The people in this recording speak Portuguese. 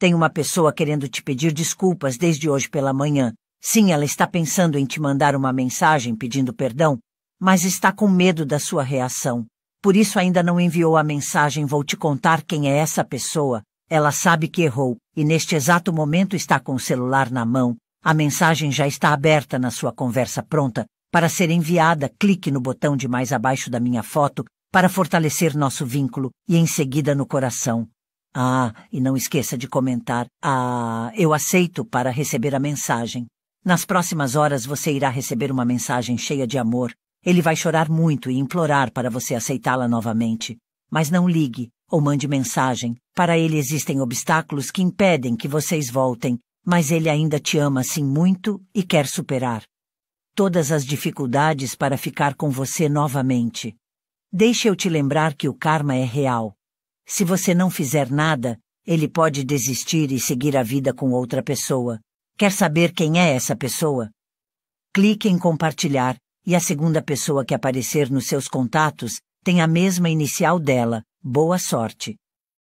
Tem uma pessoa querendo te pedir desculpas desde hoje pela manhã. Sim, ela está pensando em te mandar uma mensagem pedindo perdão, mas está com medo da sua reação. Por isso ainda não enviou a mensagem. Vou te contar quem é essa pessoa. Ela sabe que errou e neste exato momento está com o celular na mão. A mensagem já está aberta na sua conversa pronta para ser enviada. Clique no botão de mais abaixo da minha foto para fortalecer nosso vínculo e em seguida no coração. Ah, e não esqueça de comentar. Ah, eu aceito para receber a mensagem. Nas próximas horas você irá receber uma mensagem cheia de amor. Ele vai chorar muito e implorar para você aceitá-la novamente. Mas não ligue ou mande mensagem. Para ele existem obstáculos que impedem que vocês voltem, mas ele ainda te ama assim muito e quer superar todas as dificuldades para ficar com você novamente. Deixe eu te lembrar que o karma é real. Se você não fizer nada, ele pode desistir e seguir a vida com outra pessoa. Quer saber quem é essa pessoa? Clique em compartilhar e a segunda pessoa que aparecer nos seus contatos tem a mesma inicial dela. Boa sorte!